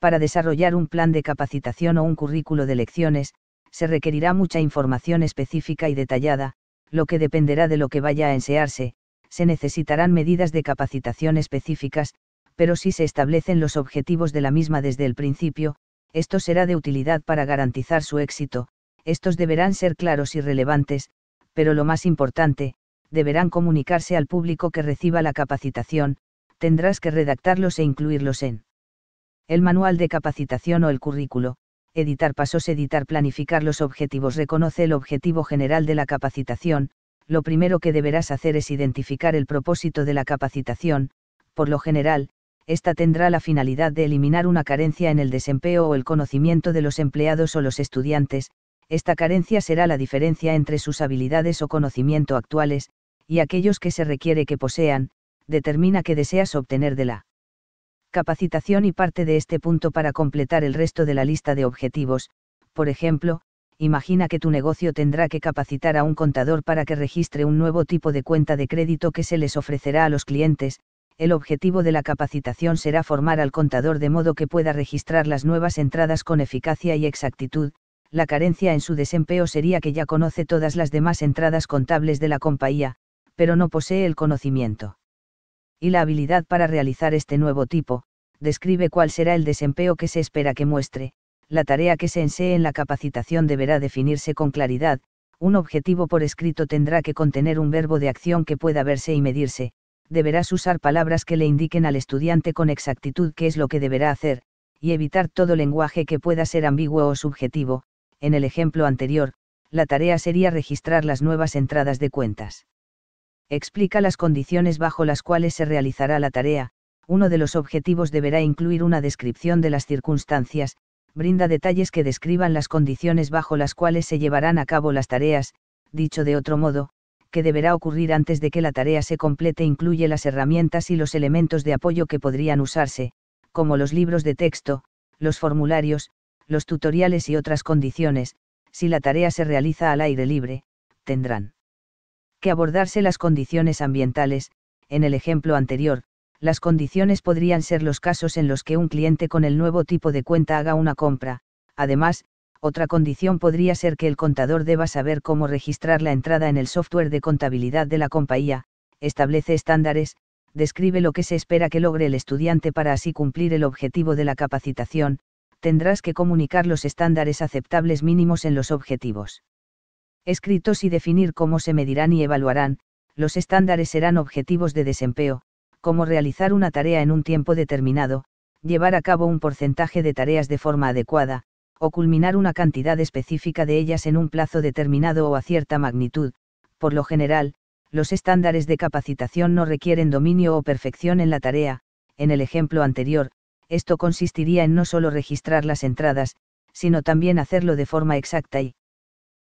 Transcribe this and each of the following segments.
para desarrollar un plan de capacitación o un currículo de lecciones, se requerirá mucha información específica y detallada, lo que dependerá de lo que vaya a ensearse, se necesitarán medidas de capacitación específicas, pero si se establecen los objetivos de la misma desde el principio, esto será de utilidad para garantizar su éxito, estos deberán ser claros y relevantes, pero lo más importante, deberán comunicarse al público que reciba la capacitación, tendrás que redactarlos e incluirlos en el manual de capacitación o el currículo, editar pasos, editar, planificar los objetivos, reconoce el objetivo general de la capacitación, lo primero que deberás hacer es identificar el propósito de la capacitación, por lo general, esta tendrá la finalidad de eliminar una carencia en el desempeño o el conocimiento de los empleados o los estudiantes, esta carencia será la diferencia entre sus habilidades o conocimiento actuales, y aquellos que se requiere que posean, determina que deseas obtener de la capacitación y parte de este punto para completar el resto de la lista de objetivos, por ejemplo, imagina que tu negocio tendrá que capacitar a un contador para que registre un nuevo tipo de cuenta de crédito que se les ofrecerá a los clientes, el objetivo de la capacitación será formar al contador de modo que pueda registrar las nuevas entradas con eficacia y exactitud, la carencia en su desempeño sería que ya conoce todas las demás entradas contables de la compañía, pero no posee el conocimiento y la habilidad para realizar este nuevo tipo, describe cuál será el desempeño que se espera que muestre, la tarea que se ensee en la capacitación deberá definirse con claridad, un objetivo por escrito tendrá que contener un verbo de acción que pueda verse y medirse, deberás usar palabras que le indiquen al estudiante con exactitud qué es lo que deberá hacer, y evitar todo lenguaje que pueda ser ambiguo o subjetivo, en el ejemplo anterior, la tarea sería registrar las nuevas entradas de cuentas explica las condiciones bajo las cuales se realizará la tarea, uno de los objetivos deberá incluir una descripción de las circunstancias, brinda detalles que describan las condiciones bajo las cuales se llevarán a cabo las tareas, dicho de otro modo, que deberá ocurrir antes de que la tarea se complete incluye las herramientas y los elementos de apoyo que podrían usarse, como los libros de texto, los formularios, los tutoriales y otras condiciones, si la tarea se realiza al aire libre, tendrán que abordarse las condiciones ambientales, en el ejemplo anterior, las condiciones podrían ser los casos en los que un cliente con el nuevo tipo de cuenta haga una compra. Además, otra condición podría ser que el contador deba saber cómo registrar la entrada en el software de contabilidad de la compañía, establece estándares, describe lo que se espera que logre el estudiante para así cumplir el objetivo de la capacitación, tendrás que comunicar los estándares aceptables mínimos en los objetivos escritos y definir cómo se medirán y evaluarán, los estándares serán objetivos de desempeño, como realizar una tarea en un tiempo determinado, llevar a cabo un porcentaje de tareas de forma adecuada, o culminar una cantidad específica de ellas en un plazo determinado o a cierta magnitud. Por lo general, los estándares de capacitación no requieren dominio o perfección en la tarea, en el ejemplo anterior, esto consistiría en no solo registrar las entradas, sino también hacerlo de forma exacta y,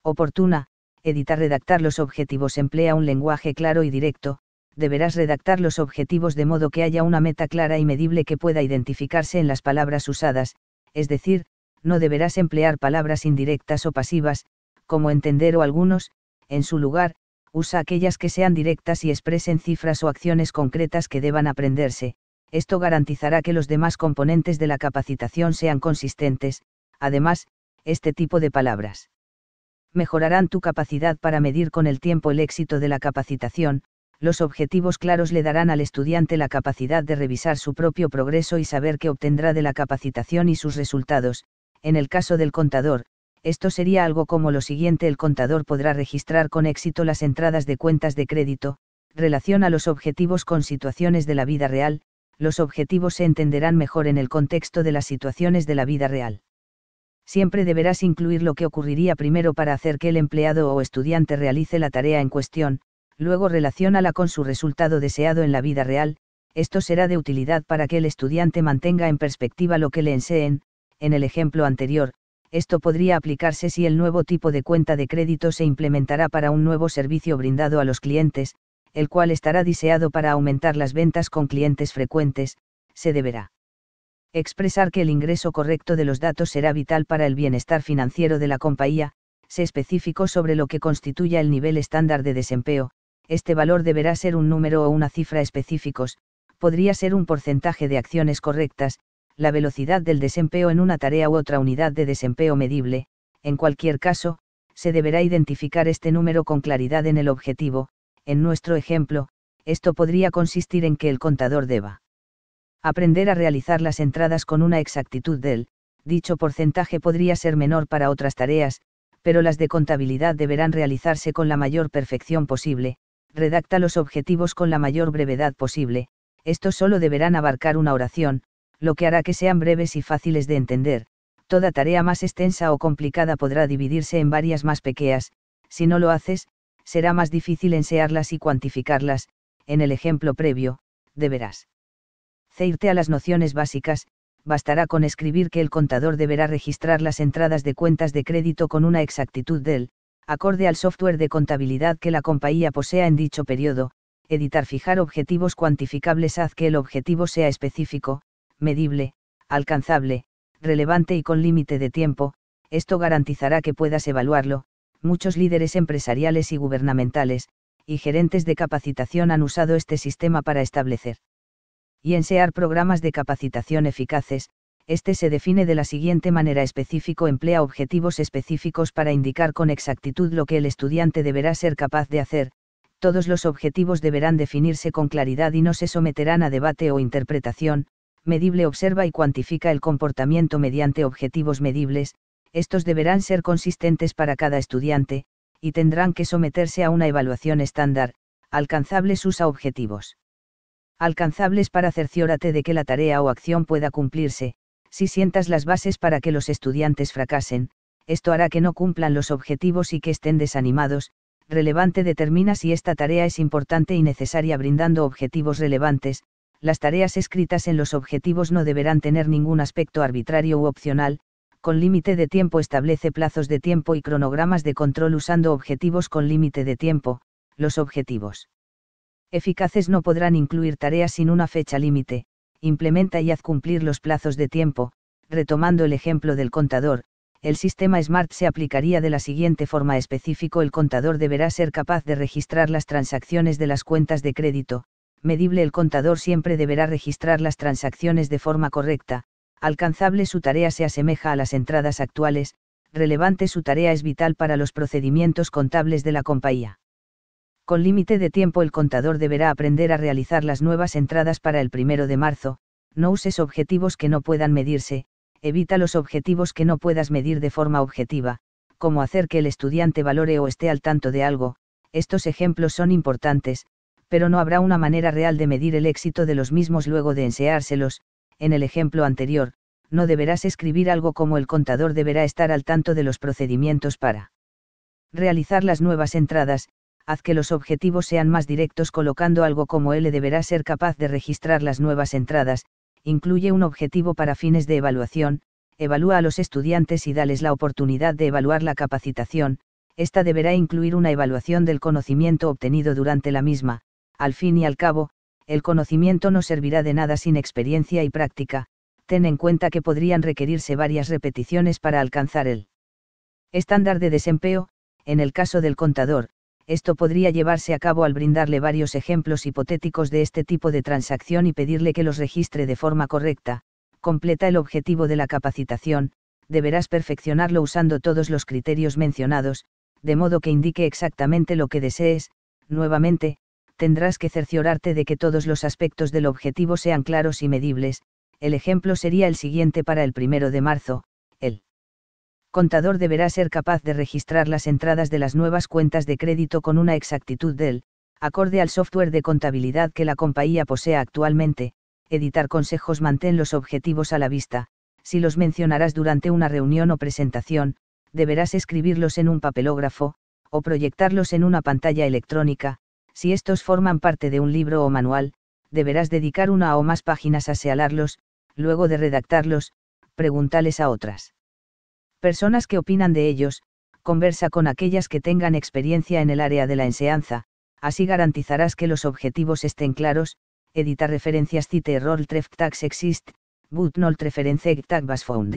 oportuna, editar redactar los objetivos emplea un lenguaje claro y directo, deberás redactar los objetivos de modo que haya una meta clara y medible que pueda identificarse en las palabras usadas, es decir, no deberás emplear palabras indirectas o pasivas, como entender o algunos, en su lugar, usa aquellas que sean directas y expresen cifras o acciones concretas que deban aprenderse, esto garantizará que los demás componentes de la capacitación sean consistentes, además, este tipo de palabras mejorarán tu capacidad para medir con el tiempo el éxito de la capacitación, los objetivos claros le darán al estudiante la capacidad de revisar su propio progreso y saber qué obtendrá de la capacitación y sus resultados. En el caso del contador, esto sería algo como lo siguiente, el contador podrá registrar con éxito las entradas de cuentas de crédito, relación a los objetivos con situaciones de la vida real, los objetivos se entenderán mejor en el contexto de las situaciones de la vida real siempre deberás incluir lo que ocurriría primero para hacer que el empleado o estudiante realice la tarea en cuestión, luego relacionala con su resultado deseado en la vida real, esto será de utilidad para que el estudiante mantenga en perspectiva lo que le enseñen, en el ejemplo anterior, esto podría aplicarse si el nuevo tipo de cuenta de crédito se implementará para un nuevo servicio brindado a los clientes, el cual estará deseado para aumentar las ventas con clientes frecuentes, se deberá expresar que el ingreso correcto de los datos será vital para el bienestar financiero de la compañía, se especificó sobre lo que constituya el nivel estándar de desempleo, este valor deberá ser un número o una cifra específicos, podría ser un porcentaje de acciones correctas, la velocidad del desempleo en una tarea u otra unidad de desempleo medible, en cualquier caso, se deberá identificar este número con claridad en el objetivo, en nuestro ejemplo, esto podría consistir en que el contador deba aprender a realizar las entradas con una exactitud del, dicho porcentaje podría ser menor para otras tareas, pero las de contabilidad deberán realizarse con la mayor perfección posible, redacta los objetivos con la mayor brevedad posible, estos solo deberán abarcar una oración, lo que hará que sean breves y fáciles de entender, toda tarea más extensa o complicada podrá dividirse en varias más pequeñas, si no lo haces, será más difícil ensearlas y cuantificarlas, en el ejemplo previo, deberás ceirte a las nociones básicas, bastará con escribir que el contador deberá registrar las entradas de cuentas de crédito con una exactitud del, acorde al software de contabilidad que la compañía posea en dicho periodo, editar fijar objetivos cuantificables haz que el objetivo sea específico, medible, alcanzable, relevante y con límite de tiempo, esto garantizará que puedas evaluarlo, muchos líderes empresariales y gubernamentales, y gerentes de capacitación han usado este sistema para establecer y ensear programas de capacitación eficaces, este se define de la siguiente manera específico emplea objetivos específicos para indicar con exactitud lo que el estudiante deberá ser capaz de hacer, todos los objetivos deberán definirse con claridad y no se someterán a debate o interpretación, medible observa y cuantifica el comportamiento mediante objetivos medibles, estos deberán ser consistentes para cada estudiante, y tendrán que someterse a una evaluación estándar, alcanzable sus objetivos alcanzables para cerciórate de que la tarea o acción pueda cumplirse, si sientas las bases para que los estudiantes fracasen, esto hará que no cumplan los objetivos y que estén desanimados, relevante determina si esta tarea es importante y necesaria brindando objetivos relevantes, las tareas escritas en los objetivos no deberán tener ningún aspecto arbitrario u opcional, con límite de tiempo establece plazos de tiempo y cronogramas de control usando objetivos con límite de tiempo, los objetivos eficaces no podrán incluir tareas sin una fecha límite, implementa y haz cumplir los plazos de tiempo, retomando el ejemplo del contador, el sistema SMART se aplicaría de la siguiente forma específico el contador deberá ser capaz de registrar las transacciones de las cuentas de crédito, medible el contador siempre deberá registrar las transacciones de forma correcta, alcanzable su tarea se asemeja a las entradas actuales, relevante su tarea es vital para los procedimientos contables de la compañía con límite de tiempo el contador deberá aprender a realizar las nuevas entradas para el primero de marzo, no uses objetivos que no puedan medirse, evita los objetivos que no puedas medir de forma objetiva, como hacer que el estudiante valore o esté al tanto de algo, estos ejemplos son importantes, pero no habrá una manera real de medir el éxito de los mismos luego de enseárselos, en el ejemplo anterior, no deberás escribir algo como el contador deberá estar al tanto de los procedimientos para realizar las nuevas entradas, haz que los objetivos sean más directos colocando algo como L deberá ser capaz de registrar las nuevas entradas, incluye un objetivo para fines de evaluación, evalúa a los estudiantes y dales la oportunidad de evaluar la capacitación, esta deberá incluir una evaluación del conocimiento obtenido durante la misma, al fin y al cabo, el conocimiento no servirá de nada sin experiencia y práctica, ten en cuenta que podrían requerirse varias repeticiones para alcanzar el estándar de desempeño, en el caso del contador, esto podría llevarse a cabo al brindarle varios ejemplos hipotéticos de este tipo de transacción y pedirle que los registre de forma correcta, completa el objetivo de la capacitación, deberás perfeccionarlo usando todos los criterios mencionados, de modo que indique exactamente lo que desees, nuevamente, tendrás que cerciorarte de que todos los aspectos del objetivo sean claros y medibles, el ejemplo sería el siguiente para el primero de marzo, contador deberá ser capaz de registrar las entradas de las nuevas cuentas de crédito con una exactitud del, acorde al software de contabilidad que la compañía posea actualmente, editar consejos mantén los objetivos a la vista, si los mencionarás durante una reunión o presentación, deberás escribirlos en un papelógrafo, o proyectarlos en una pantalla electrónica, si estos forman parte de un libro o manual, deberás dedicar una o más páginas a sealarlos, luego de redactarlos, preguntarles a otras personas que opinan de ellos, conversa con aquellas que tengan experiencia en el área de la enseñanza, así garantizarás que los objetivos estén claros, edita referencias cite error exist, but not reference found.